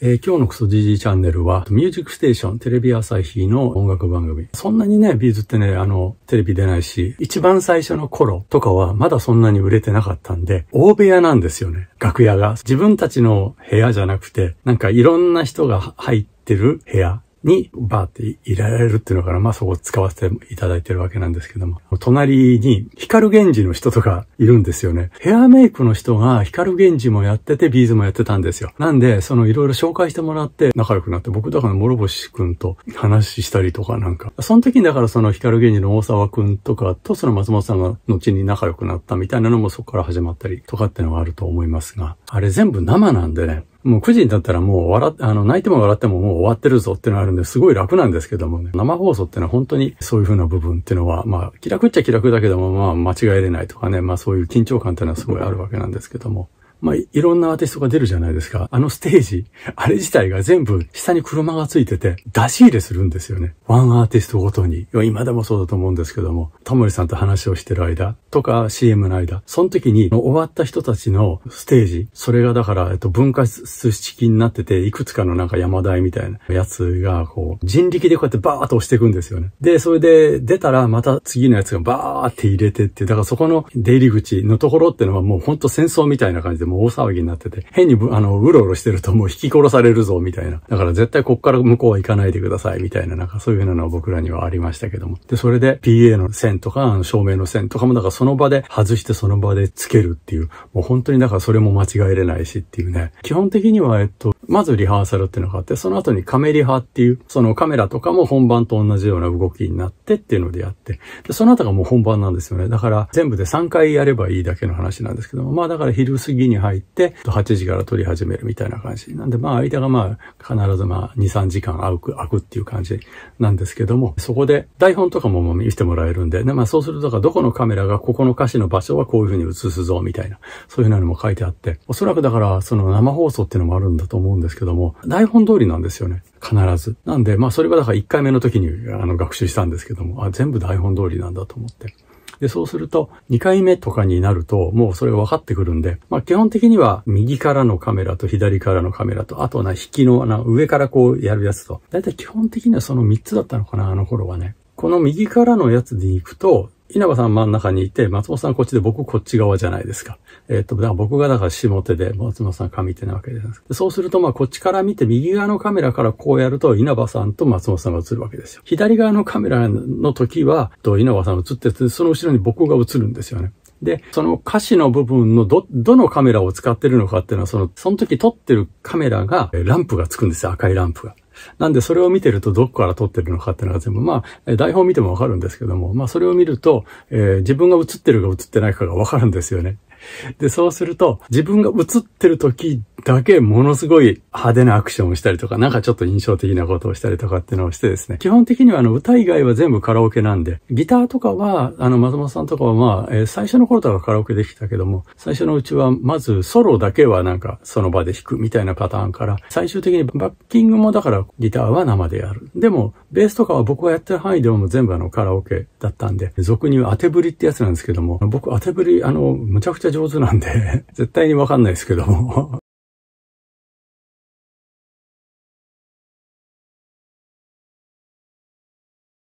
えー、今日のクソジ g チャンネルは、ミュージックステーション、テレビ朝日の音楽番組。そんなにね、ビーズってね、あの、テレビ出ないし、一番最初の頃とかはまだそんなに売れてなかったんで、大部屋なんですよね、楽屋が。自分たちの部屋じゃなくて、なんかいろんな人が入ってる部屋。にバーっていられるっていうのから、まあそこを使わせていただいてるわけなんですけども、隣に光源氏の人とかいるんですよね。ヘアメイクの人が光源氏もやってて、ビーズもやってたんですよ。なんで、そのいろいろ紹介してもらって仲良くなって、僕だから諸星くんと話したりとかなんか、その時にだからその光源氏の大沢くんとかとその松本さんが後に仲良くなったみたいなのもそこから始まったりとかっていうのがあると思いますが、あれ全部生なんでね、もう9時になったらもう笑っ、て、あの、泣いても笑ってももう終わってるぞっていうのがあるんで、すごい楽なんですけどもね。生放送っていうのは本当にそういう風な部分っていうのは、まあ、気楽っちゃ気楽だけども、まあ、間違えれないとかね、まあそういう緊張感っていうのはすごいあるわけなんですけども。まあ、いろんなアーティストが出るじゃないですか。あのステージ、あれ自体が全部下に車がついてて、出し入れするんですよね。ワンアーティストごとに。今でもそうだと思うんですけども、タモリさんと話をしてる間とか CM の間、その時に終わった人たちのステージ、それがだから、えっと、分割式になってて、いくつかのなんか山台みたいなやつが、こう、人力でこうやってバーッと押していくんですよね。で、それで出たらまた次のやつがバーって入れてって、だからそこの出入り口のところってのはもうほんと戦争みたいな感じで、もう大騒ぎになってて、変にあの、うろうろしてるともう引き殺されるぞ、みたいな。だから絶対こっから向こうは行かないでください、みたいな、なんかそういうふうなのは僕らにはありましたけども。で、それで PA の線とか、あの照明の線とかも、だからその場で外してその場でつけるっていう、もう本当にだからそれも間違えれないしっていうね。基本的には、えっと、まずリハーサルっていうのがあって、その後にカメリハっていう、そのカメラとかも本番と同じような動きになってっていうのでやって、で、その後がもう本番なんですよね。だから全部で3回やればいいだけの話なんですけども、まあだから昼過ぎにに入って、8時から撮り始めるみたいな感じ。なんで、まあ、間がまあ、必ずまあ、2、3時間空く、空くっていう感じなんですけども、そこで台本とかも見せてもらえるんで、でまあ、そうするとか、どこのカメラがここの歌詞の場所はこういう風に映すぞ、みたいな、そういうなのも書いてあって、おそらくだから、その生放送っていうのもあるんだと思うんですけども、台本通りなんですよね。必ず。なんで、まあ、それはだから1回目の時に、あの、学習したんですけども、あ、全部台本通りなんだと思って。で、そうすると、2回目とかになると、もうそれが分かってくるんで、まあ、基本的には、右からのカメラと左からのカメラと、あとな、引きの、な、上からこうやるやつと、だいたい基本的にはその3つだったのかな、あの頃はね。この右からのやつで行くと、稲葉さん真ん中にいて、松本さんこっちで僕こっち側じゃないですか。えー、っと、だから僕がだから下手で、松本さん上手なわけじゃないですか。そうすると、まあこっちから見て右側のカメラからこうやると、稲葉さんと松本さんが映るわけですよ。左側のカメラの時は、と稲葉さん映ってて、その後ろに僕が映るんですよね。で、その歌詞の部分のど、どのカメラを使ってるのかっていうのは、その、その時撮ってるカメラが、ランプがつくんですよ、赤いランプが。なんでそれを見てるとどこから撮ってるのかっていうのが全部、まあ、台本見てもわかるんですけども、まあそれを見ると、えー、自分が映ってるか映ってないかがわかるんですよね。で、そうすると、自分が映ってる時だけものすごい派手なアクションをしたりとか、なんかちょっと印象的なことをしたりとかっていうのをしてですね、基本的にはあの歌以外は全部カラオケなんで、ギターとかは、あの松本さんとかはまあ、えー、最初の頃とかカラオケできたけども、最初のうちはまずソロだけはなんかその場で弾くみたいなパターンから、最終的にバッキングもだからギターは生でやる。でも、ベースとかは僕がやってる範囲でも全部あのカラオケだったんで、俗に言う当てぶりってやつなんですけども、僕当てぶり、あの、むちゃくちゃ上手なんで、絶対にわかんないですけども。